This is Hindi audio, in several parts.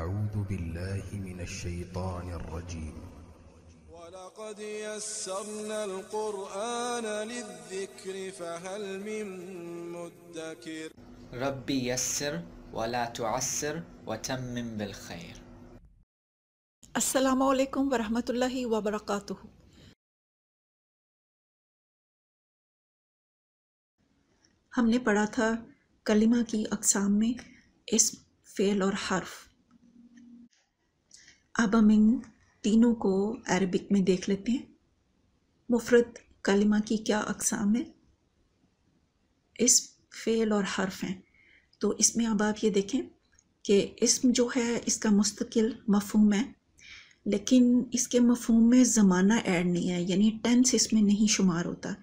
أعوذ بالله من الشيطان الرجيم ولقد يسرنا القرآن للذكر فهل من مدكر ربي يسر ولا تعسر وتمم بالخير السلام عليكم ورحمة الله وبركاته ہم نے پڑھا تھا کلمہ کی اقسام میں اسم فعل اور حرف अब हम इन तीनों को अरबिक में देख लेते हैं मुफरत कलिमा की क्या अकसाम है इस फ़ेल और हर्फ हैं तो इसमें अब आप ये देखें कि इसम जो है इसका मुस्तकिल मफहम है लेकिन इसके मफहम में ज़माना ऐड नहीं है यानी टेंस इसमें नहीं शुमार होता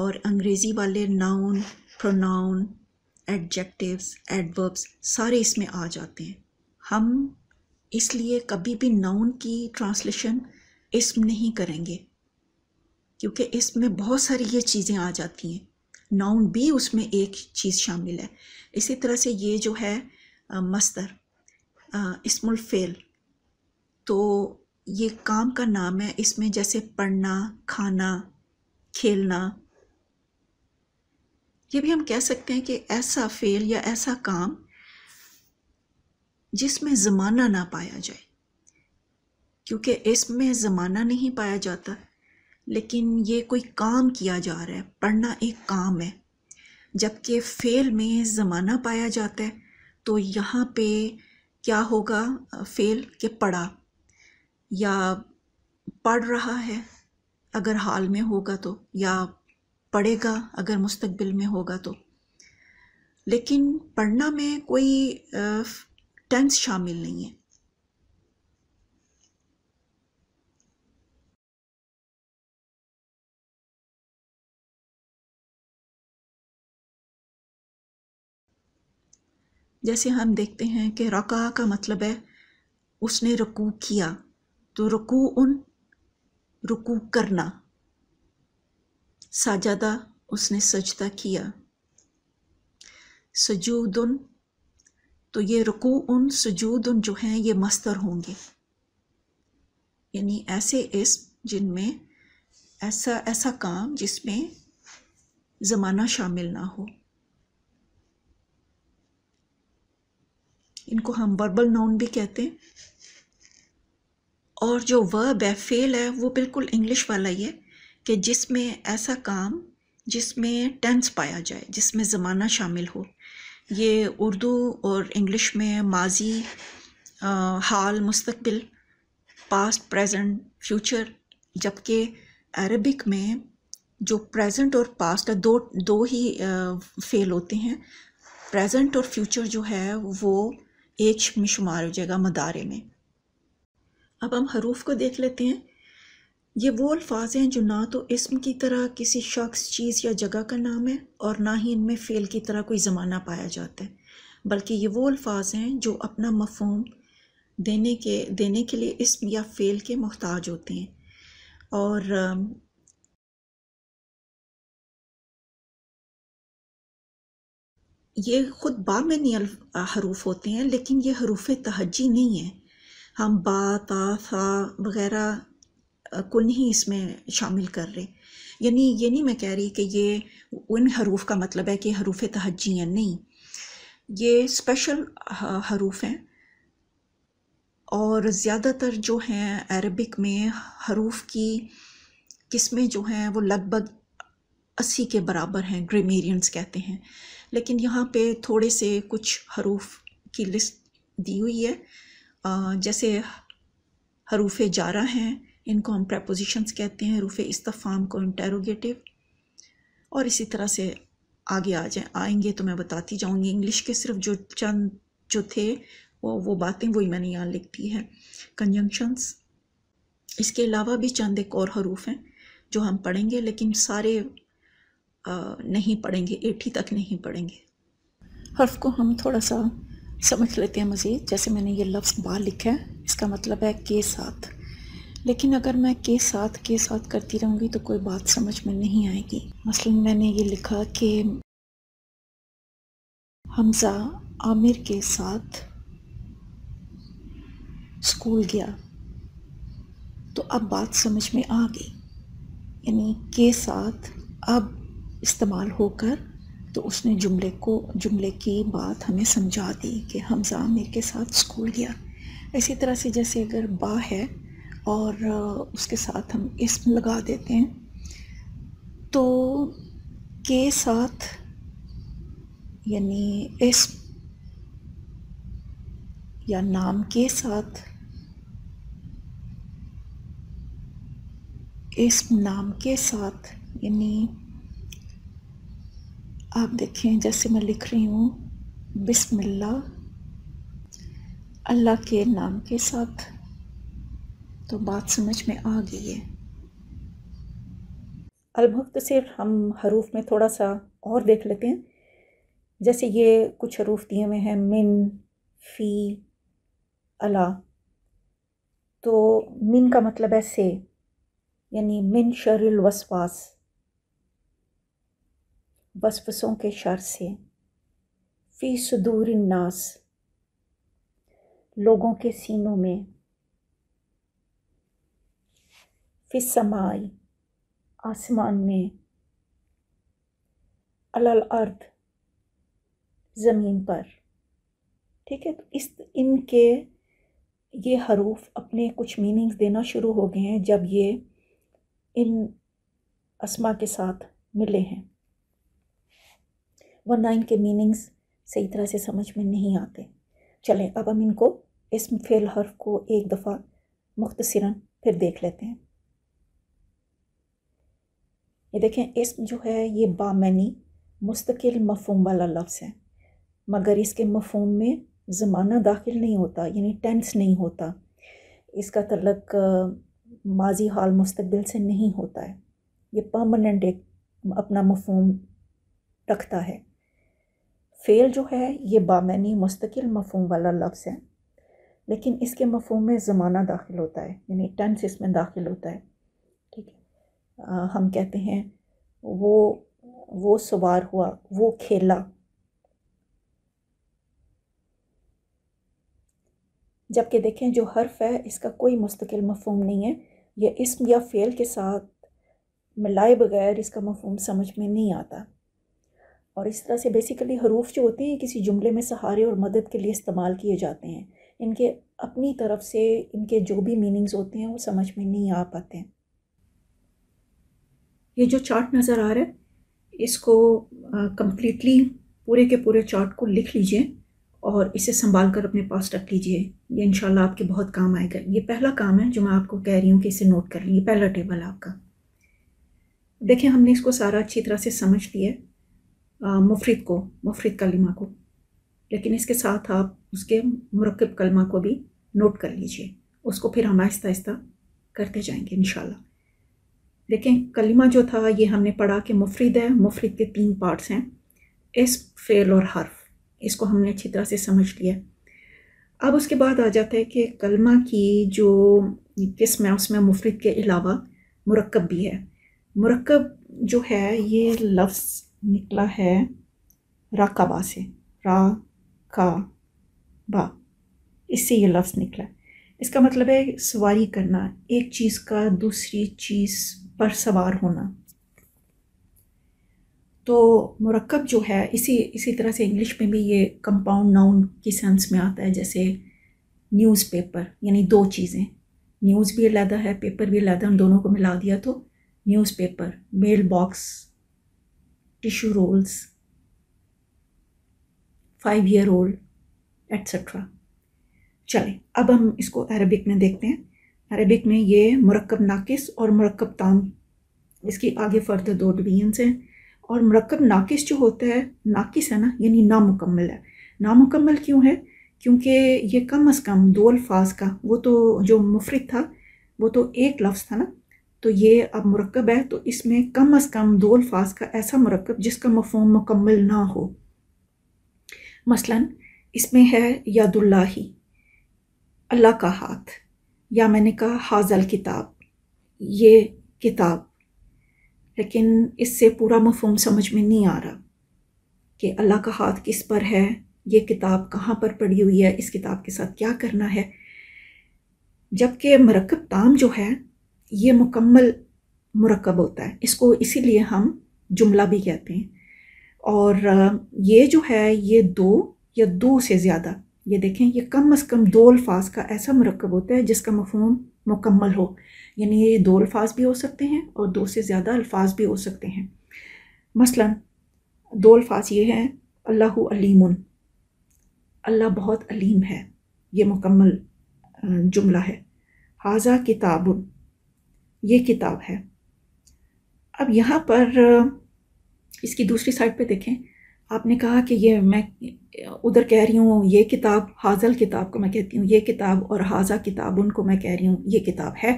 और अंग्रेज़ी वाले नाउन प्रोनाउन एडजेक्टिव्स एडवर्ब्स सारे इसमें आ जाते हैं हम इसलिए कभी भी नाउन की ट्रांसलेशन इसम नहीं करेंगे क्योंकि इसमें बहुत सारी ये चीज़ें आ जाती हैं नाउन भी उसमें एक चीज़ शामिल है इसी तरह से ये जो है मस्तर इसमुलफ़ेल तो ये काम का नाम है इसमें जैसे पढ़ना खाना खेलना ये भी हम कह सकते हैं कि ऐसा फ़ेल या ऐसा काम जिसमें ज़माना ना पाया जाए क्योंकि इसमें ज़माना नहीं पाया जाता लेकिन ये कोई काम किया जा रहा है पढ़ना एक काम है जबकि फ़ेल में ज़माना पाया जाता है तो यहाँ पे क्या होगा फ़ेल के पढ़ा या पढ़ रहा है अगर हाल में होगा तो या पढ़ेगा अगर मुस्तबिल में होगा तो लेकिन पढ़ना में कोई टेंस शामिल नहीं है जैसे हम देखते हैं कि रका का मतलब है उसने रकू किया तो रकू उन रुकू करना साजादा उसने सजदा किया सजूदन तो ये रुकू उन सजूद उन जो हैं ये मस्तर होंगे यानी ऐसे इस जिनमें ऐसा ऐसा काम जिसमें ज़माना शामिल ना हो इनको हम वर्बल नाउन भी कहते हैं और जो वर्ब है फेल है वो बिल्कुल इंग्लिश वाला ही है कि जिसमें ऐसा काम जिसमें टेंस पाया जाए जिसमें ज़माना शामिल हो ये उर्दू और इंग्लिश में माजी हाल मुस्तबिल पास्ट प्रेजेंट फ्यूचर जबकि अरबिक में जो प्रेजेंट और पास्ट दो दो ही फेल होते हैं प्रेजेंट और फ्यूचर जो है वो एक में शुमार हो जाएगा मदारे में अब हम हरूफ को देख लेते हैं ये वो अल्फाज हैं जो ना तो इसम की तरह किसी शख्स चीज़ या जगह का नाम है और ना ही इनमें फ़ेल की तरह कोई ज़माना पाया जाता है बल्कि ये वो अल्फाज हैं जो अपना मफहम देने के देने के लिए इसम या फ़ेल के मोहताज होते हैं और ये ख़ुद बामनी हरूफ होते हैं लेकिन ये हरूफ तहजी नहीं है हम बा ता वगैरह को नहीं इसमें शामिल कर रहे यानी ये नहीं मैं कह रही कि ये उन हरूफ का मतलब है कि हरूफ तहजी हैं नहीं ये स्पेशल हरूफ हैं और ज़्यादातर जो हैं अरबिक में हरूफ की किस्में जो हैं वो लगभग अस्सी के बराबर हैं ग्रेमेरियंस कहते हैं लेकिन यहाँ पे थोड़े से कुछ हरूफ की लिस्ट दी हुई है जैसे हरूफ जारा हैं इनको हम प्रपोजिशंस कहते हैं रूफ़ इस्तफ़ाम को इंटेरोगेटिव और इसी तरह से आगे आ जाए आएंगे तो मैं बताती जाऊँगी इंग्लिश के सिर्फ जो चंद जो थे वो वो बातें वही मैंने यहाँ लिखती है कंजंक्शंस इसके अलावा भी चंद एक और हरूफ हैं जो हम पढ़ेंगे लेकिन सारे आ, नहीं पढ़ेंगे एटी तक नहीं पढ़ेंगे हर्फ को हम थोड़ा सा समझ लेते हैं मज़ीद जैसे मैंने ये लफ्ज़ बाल लिखा है इसका मतलब है के साथ लेकिन अगर मैं के साथ के साथ करती रहूँगी तो कोई बात समझ में नहीं आएगी मसलन मैंने ये लिखा कि हमज़ा आमिर के साथ स्कूल गया तो अब बात समझ में आ गई यानी के साथ अब इस्तेमाल होकर तो उसने जुमले को जुमले की बात हमें समझा दी कि हमज़ा आमिर के साथ स्कूल गया इसी तरह से जैसे अगर बा है और उसके साथ हम इसम लगा देते हैं तो के साथ यानी इसम या नाम के साथ इसम नाम के साथ यानी आप देखें जैसे मैं लिख रही हूँ बिस्मिल्लाह अल्लाह के नाम के साथ तो बात समझ में आ गई है अलमुख्तसर हम हरूफ में थोड़ा सा और देख लेते हैं जैसे ये कुछ हरूफ दिए हुए हैं मिन फ़ी अला तो मिन का मतलब है से यानी मिन शरुल वसवास वसवसों के शर से फ़ी सदूर नास लोगों के सीनों में फिर समाई आसमान में अलल अर्थ ज़मीन पर ठीक है तो इस इनके ये हरूफ अपने कुछ मीनिंग्स देना शुरू हो गए हैं जब ये इन असमा के साथ मिले हैं वरना इनके मीनिंग्स सही तरह से समझ में नहीं आते चलें अब हम इनको इस फेल हर्फ को एक दफ़ा मुख्तसरा फिर देख लेते हैं ये देखें इस जो है ये बामनी मुस्तकिल मफहम वाला लफ्ज़ है मगर इसके मफहम में ज़माना दाखिल नहीं होता यानी टेंस नहीं होता इसका तलक माजी हाल मुस्तबिल से नहीं होता है ये पर्मानेंट एक अपना मफहम रखता है फ़ेल जो है ये बामैनी मुस्तकिल मफहम वाला लफ्ज़ है लेकिन इसके मफहम में ज़माना दाखिल होता है यानी टेंस इसमें दाखिल होता है हम कहते हैं वो वो सवार हुआ वो खेला जबकि देखें जो हर्फ है इसका कोई मुस्तकिल मफहम नहीं है यह इसम या फेल के साथ मिलाए बगैर इसका मफहम समझ में नहीं आता और इस तरह से बेसिकली हरूफ जो होते हैं किसी जुमले में सहारे और मदद के लिए इस्तेमाल किए जाते हैं इनके अपनी तरफ से इनके जो भी मीनिंग्स होते हैं वो समझ में नहीं आ पाते हैं ये जो चार्ट नज़र आ रहा है इसको कम्प्लीटली पूरे के पूरे चार्ट को लिख लीजिए और इसे संभाल कर अपने पास रख लीजिए ये इन आपके बहुत काम आएगा ये पहला काम है जो मैं आपको कह रही हूँ कि इसे नोट कर लीजिए पहला टेबल आपका देखें हमने इसको सारा अच्छी तरह से समझ लिया मुफरत को मुफरत कलमा को लेकिन इसके साथ आप उसके मरकब कलमा को भी नोट कर लीजिए उसको फिर हम आहिस्ता आहिस्ता करते जाएंगे इन देखें कलिमा जो था ये हमने पढ़ा कि मुफरद है मुफरद के तीन पार्ट्स हैं इस फेल और हर्फ इसको हमने अच्छी तरह से समझ लिया अब उसके बाद आ जाता है कि कलमा की जो किस्म है उसमें मुफरद के अलावा मरकब भी है मरकब जो है ये लफ्ज़ निकला है राकाबा से रा का बा इससे ये लफ्ज़ निकला इसका मतलब है सवारी करना एक चीज़ का दूसरी चीज़ पर सवार होना तो मरकब जो है इसी इसी तरह से इंग्लिश में भी ये कंपाउंड नाउन की सेंस में आता है जैसे न्यूज़ पेपर यानी दो चीज़ें न्यूज़ भी अलहदा है पेपर भी अलहदा उन दोनों को मिला दिया तो newspaper mail box tissue rolls five year old etcetera चलें अब हम इसको अरबिक में देखते हैं अरबिक में ये मरकब नाकिस और मरकब ताम इसकी आगे फर्दर दो डिवीजन्स हैं और मरकब नाकिस जो होता है नाकिस है ना यानी नामुकम्मल है नामुकम्मल क्यों है क्योंकि ये कम अज़ कम दो अल्फाज का वो तो जो मुफरत था वो तो एक लफ्ज़ था ना तो ये अब मरकब है तो इसमें कम अज़ कम दो अल्फाज का ऐसा मरकब जिसका मफहम मुकम्मल ना हो मसलन इसमें है यादुल्लाही अल्लाह का हाथ या मैंने कहा हाजल किताब ये किताब लेकिन इससे पूरा मफहम समझ में नहीं आ रहा कि अल्लाह का हाथ किस पर है ये किताब कहाँ पर पड़ी हुई है इस किताब के साथ क्या करना है जबकि मरकब ताम जो है ये मुकम्मल मरकब होता है इसको इसीलिए हम जुमला भी कहते हैं और ये जो है ये दो या दो से ज़्यादा ये देखें ये कम अज़ कम दो अल्फाज का ऐसा मरकब होता है जिसका मफहम मुकम्मल हो यानी ये दो अल्फाज भी हो सकते हैं और दो से ज़्यादा अल्फाज भी हो सकते हैं मसलन दो अल्फाज ये हैं अल्लाह अलीम अल्लाह बहुत अलीम है ये मुकम्मल जुमला है हाजा किताब ये किताब है अब यहाँ पर इसकी दूसरी साइड पे देखें आपने कहा कि ये मैं उधर कह रही हूँ ये किताब हाजल किताब को मैं कहती हूँ ये किताब और हाजा किताब उनको मैं कह रही हूँ ये किताब है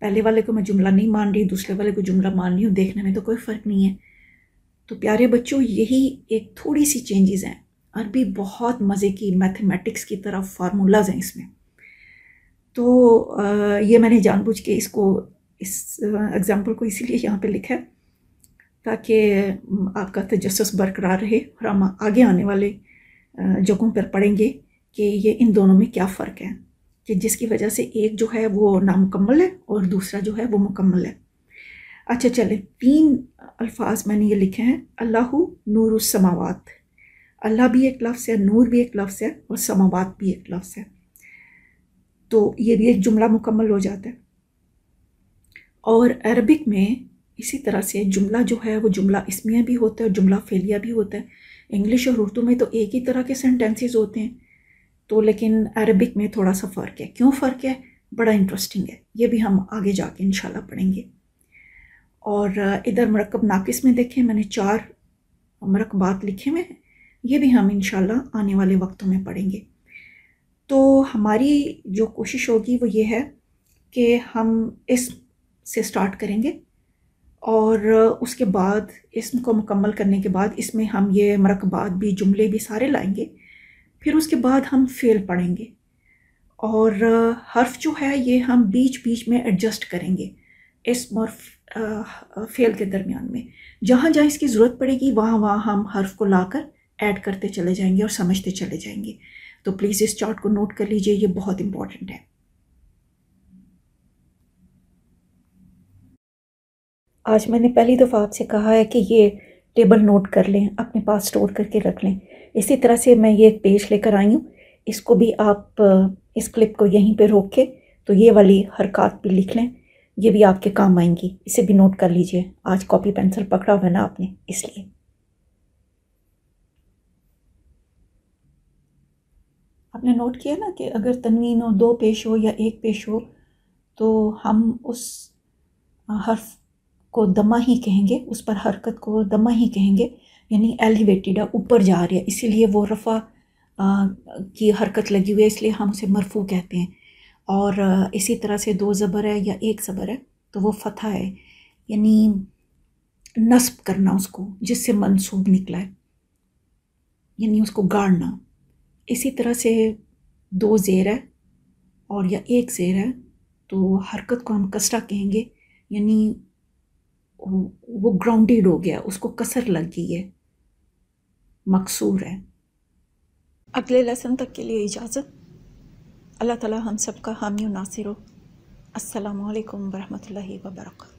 पहले वाले को मैं जुमला नहीं मान रही दूसरे वाले को जुमला मान रही हूँ देखने में तो कोई फ़र्क नहीं है तो प्यारे बच्चों यही एक थोड़ी सी चेंजेस हैं अरबी बहुत मज़े की मैथमेटिक्स की तरफ फार्मूलाज हैं इसमें तो ये मैंने जानबूझ के इसको इस एग्ज़ाम्पल को इसीलिए यहाँ पे लिखा है ताकि आपका तजस बरकरार रहे और हम आगे आने वाले जगहों पर पढ़ेंगे कि ये इन दोनों में क्या फ़र्क है कि जिसकी वजह से एक जो है वो नामुकम्मल है और दूसरा जो है वो मुकम्मल है अच्छा चले तीन अल्फाज मैंने ये लिखे हैं अल्लाह नूर समावत अल्लाह भी एक लफ्स है नूर भी एक लफ्स है और समावत भी एक लफ्स है तो ये भी एक जुमला मुकम्मल हो जाता है और अरबिक में इसी तरह से जुमला जो है वो जुमला इसमिया भी होता है और जुमला फेलिया भी होता है इंग्लिश और उर्दू में तो एक ही तरह के सेंटेंसेस होते हैं तो लेकिन अरबिक में थोड़ा सा फ़र्क है क्यों फ़र्क है बड़ा इंटरेस्टिंग है ये भी हम आगे जाके इंशाल्लाह पढ़ेंगे और इधर मरकब नाकिस में देखें मैंने चार मरकबात लिखे हुए हैं ये भी हम इन आने वाले वक्तों में पढ़ेंगे तो हमारी जो कोशिश होगी वो ये है कि हम इस से स्टार्ट करेंगे और उसके बाद इसम को मुकम्मल करने के बाद इसमें हम ये मरकबात भी जुमले भी सारे लाएंगे फिर उसके बाद हम फ़ेल पढ़ेंगे और हर्फ जो है ये हम बीच बीच में एडजस्ट करेंगे इसम और फ़ेल के दरमियान में जहाँ जहाँ इसकी ज़रूरत पड़ेगी वहाँ वहाँ हम हर्फ को लाकर ऐड करते चले जाएंगे और समझते चले जाएंगे तो प्लीज़ इस चार्ट को नोट कर लीजिए ये बहुत इंपॉर्टेंट है आज मैंने पहली दफ़ा आपसे कहा है कि ये टेबल नोट कर लें अपने पास स्टोर करके रख लें इसी तरह से मैं ये एक पेज लेकर आई हूँ इसको भी आप इस क्लिप को यहीं पे रोक के तो ये वाली हरकत भी लिख लें ये भी आपके काम आएंगी इसे भी नोट कर लीजिए आज कॉपी पेंसिल पकड़ा हुआ ना आपने इसलिए आपने नोट किया ना कि अगर तनवीन हो दो पेश हो या एक पेश हो तो हम उस हर्फ को दमा ही कहेंगे उस पर हरकत को दमा ही कहेंगे यानी एलिवेटेड है ऊपर जा रही है इसीलिए वो रफ़ा की हरकत लगी हुई है इसलिए हम उसे मरफू कहते हैं और इसी तरह से दो ज़बर है या एक ज़बर है तो वो फतह है यानी नस्ब करना उसको जिससे मनसूब निकला है यानी उसको गाड़ना इसी तरह से दो ज़ेर है और या एक ज़ेर है तो हरकत को हम कसरा कहेंगे यानी वो ग्राउंडेड हो गया उसको कसर लग गई है मकसूर है अगले लेसन तक के लिए इजाज़त अल्लाह ताला हम सब का हामी नासिर हो असलकम वरहमल वबरक